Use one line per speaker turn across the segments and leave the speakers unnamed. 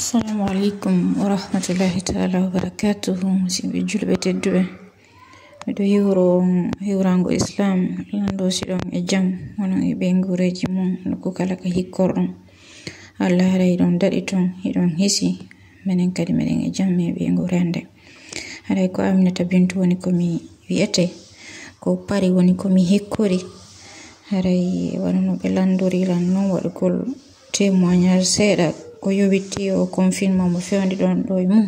assalamu aleykum wa rahmatullahi taala wa barakatuhu musidɓe julɓe tedduɓe miɗo hiwro hiwrango islam landosiɗon e jaam wono e ɓengureji mum nokku kala ka hikkorɗum allah hara iɗon daɗi ton iɗon hisi minen kadi meɗen e jaam e ɓengurende haɗa ko aminata bintu woni komi wiyete ko pari woni komi hikkori haray wononoɓe landori lannon waɗugol témoignage seeɗa oyubitiyo okunfirmamofyondi ɗon ɗo e mum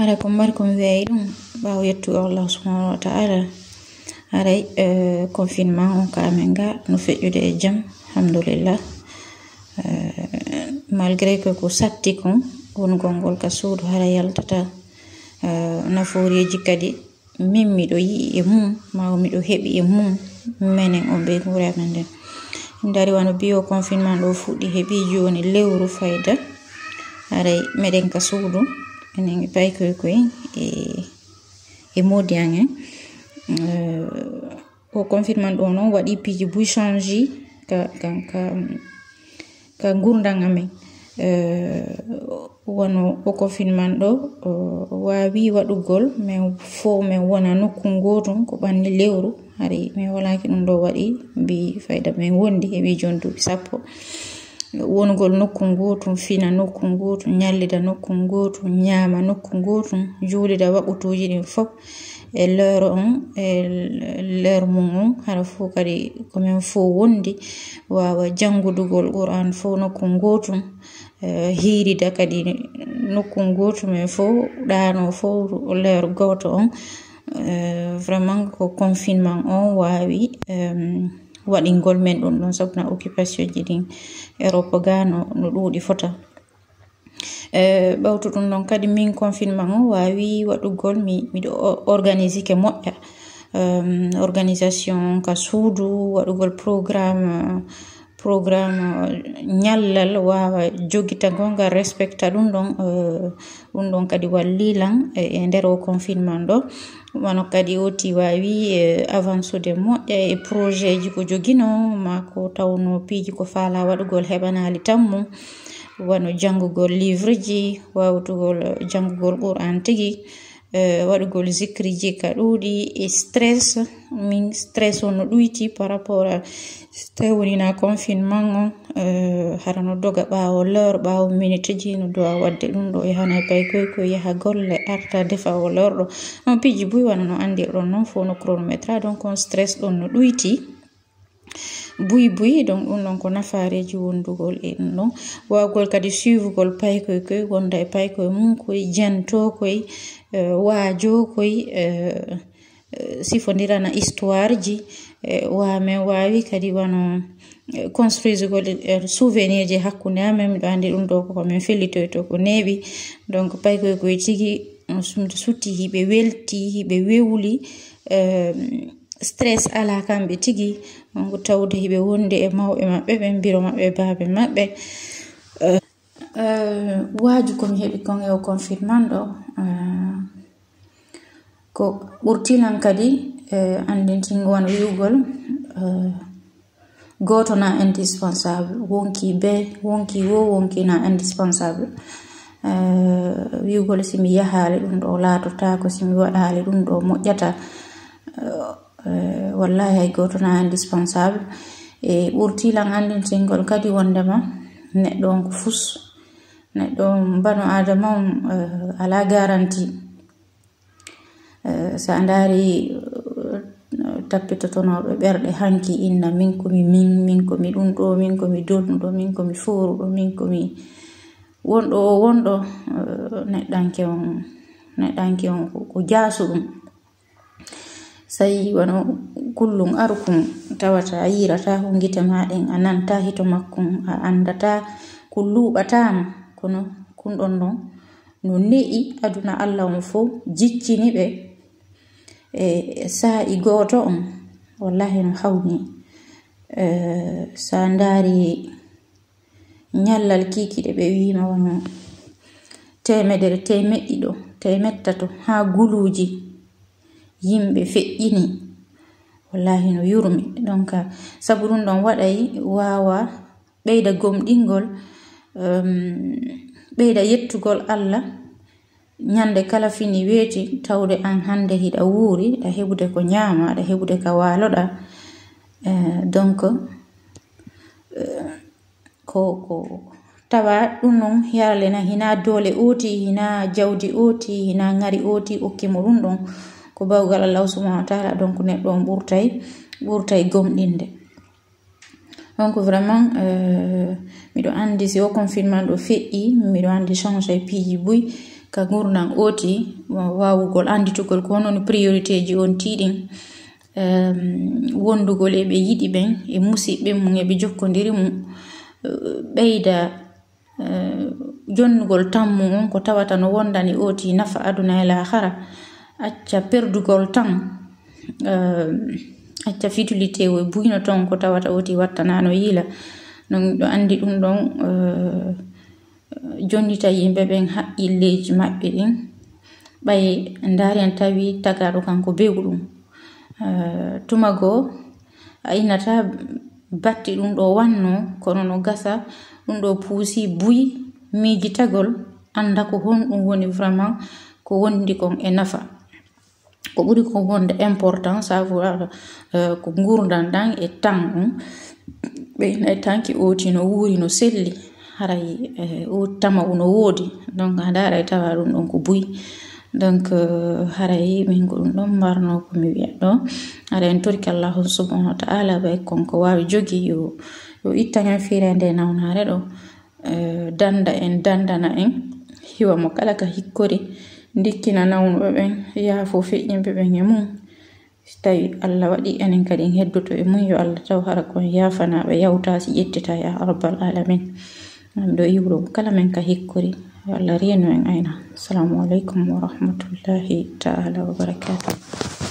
ara ko markon wi'ay ɗum ɓaawo yettugo allah subhanahu wa ta'ala aray confinement eh, on ka ga no feƴƴude e jam alhamdulillah eh, malgré que ko satti kon wongol ngol ka suudu hara yaltata eh, naforeji kadi min miɗo yi'i e mum ma miɗo heɓi e mum menen on ɓe guramen nden dari wano bio confinement ɗo fuɗɗi heɓi joni lewru fayda aray meɗen ka suudu enen paykoykoy e e modi anen eh, o confinement ɗo noon waɗi piji bui changi ka kaka ka gurdan amen Eh, wano okofin man ɗo wawi waɗugol min fo min wona nokkun gotum ko ɓanni lewru hari min walaki ɗum ɗo waɗi mbi fayda min wondi heɓi jon duuɓi sappo wongol nokkun gotum fina nokkun gotum ñallida nokkun gotum ñama nokkun gotum julida waɓutuji ɗin fop e lere on e ler mum on hara fo kadi komin fo wondi wawa jangudugol qur'an fo nokkun gotum Eh, hiirida kadi nokku gooto men fof ɗano fof leur gooto on eh, vraiment ko confinement on waawi waɗingol men ɗum ɗon sabuna occupation ji ɗin europe gano no ɗuuɗi fota eh, ɓawto ɗum ɗon kadi min confinement o waawi waɗugol miɗo organisé ke moƴƴa organisation ka suudu waɗugol programme programme ñallal wawa jogita gonga respecta ɗum ɗon e, ɗum ɗon kadi wallilan e, e nder o confinement ɗo wono kadi oti wawi e, avancede moƴƴa e projet ji ko jogino ma ko tawno piiji ko fala waɗugol heɓanali tanmum wano janngugol livre ji wawtugol janngugol ɓur an tigui Eh, waɗugol zicri je ka ɗuuɗi e stress min stress on no ɗuyti par rapport a tawi wonina confinement on eh, hara no doga ɓaawo leur ɓaawo minute ji no dowa waɗde ɗum ɗo yahanay bay koyko yaha golle arta defa o leur ɗo on piiji buy wana no anndir ɗon noon fof no chronométre donc on stress ɗon no ɗuyti buy buy donc ɗum ɗon ko nafareji wondugol e ɗum ɗon wawgol kadi suivugol paykoye koye gonda e paykoye mum koye jentokoye euh, waajokoye euh, sifodirana histoire ji euh, wamin wawi kadi wano construisegol souvenir ji hakkunde amen miɗo andi ɗum ɗo kokomin fellitoyto ko neeɓi donc paykoye koye tigi sutti hiɓe welti hiɓe wewli stress ala kamɓe tigi tawde hiɓe wonde e mawɓe maɓɓe ɓe mbiro maɓɓe baaɓe maɓɓe eh, waaju komi heɓi kon e o confirmant ɗo eh, ko ɓurtilan kadi eh, andintingo wan wiwgol goto na indispensable wonki be wonki wo wonki na indispensable wiwgol simi yahaali ɗum ɗo laatotako simi waɗaali ɗum ɗo moƴƴata Eh, wallahi hay goto na indispensable e ɓurtilan andintingol kadi wondema neɗɗo on ko fus neɗɗo on bano adama on eh, ala garanti eh, sa daari tappitotonoɓe ɓerɗe hanki inna min komi min min komi ɗum ɗo min komi donɗuɗo min komi foruɗo min komi wonɗo o wonɗo neɗɗanke on neɗɗanke on ko jasuɗum sai wano kullum arkum tawata a yirata hu gite maɗen a nanta hito makkum a andata kulluɓatama kono kunɗon ɗon no ne'i aduna allah on fo jiccini ɓe e sa'i goto on wallahi no hawni e, sa ndari nyallal kikiɗe ɓe wima wono temedere temeɗɗi ɗo temettato ha guluji yimɓe feƴƴini wallahi no yurmi donc sabu ɗum ɗon waɗay wawa ɓeyda gomɗingol ehm, ɓeyda yettugol allah ñande kala fini weeti tawde an hande hiɗa wuuri ɗa heɓude ko ñama ɗa heɓude ko waloɗa e, donc e, ko ko tawa ɗum ɗon yaralena hina doole ooti hina jawdi ooti hina ŋari ooti okkimo ɗum ɗon ko bawgal allah subahanau taala donc neɗɗo on ɓurtay ɓurtay gomɗinde donc vraiment euh, miɗo andi si o confinement ɗo feƴƴi miɗo andi change piiji buy ka gurnan oti wawugol anditugol ko honoon priorité ji on tiɗin um, euh, wondugol e ɓe yiɗi ɓen e musiɓɓe mum eɓe jokkodiri mum euh, ɓeyda uh, uh, jonnugol tammu on ko tawata no wondani oti nafa aduna e lahara acca perdugol tan uh, acca fitilité o buyno ton ko tawata oti wattanano yiila non ɗo andi ɗum ɗon uh, jonnita yimɓe ɓen haqqilleji maɓɓe ɗin ɓay darien tawi tagaɗo kanko bewu ɗum uh, eh, tumago a inata batti ɗum ɗo wanno kono no gasa ɗum ɗo puusi buyi miji tagol anda ko honɗum woni vraiment ko wondi kon e nafa ko ɓuri ko wonde important savoir uh, ko gurdan ɗan e tan ɗum ɓeyna e tanki ooti no wuuri no selli haray euh, o uh, tamau no woodi donc adaaray tawa ɗum ɗon ko buyi donc uh, haray min ko ɗum ɗon marno komi wiya ɗo aɗay en torki allahu subhanau wa taala ɓay konko waawi jogi yo yo ittanen fiire nde nawnaare ɗo uh, danda en dandana en hiwa mo kala ka hikkori dikkina nawnuɓe ɓen yaafo fo bibe ɓen e mum. So tawi Allah waɗi enen kadi n heddoto e mum yo Allah taw hara ko yaafanaɓe yawtasi ƴettita ya rabbal alamin. am ɗo e kala men ka hikkori. Yo Allah reenu en aina. Assalamu aleykum wa rahmatullahi ta'ala wa barakatuh.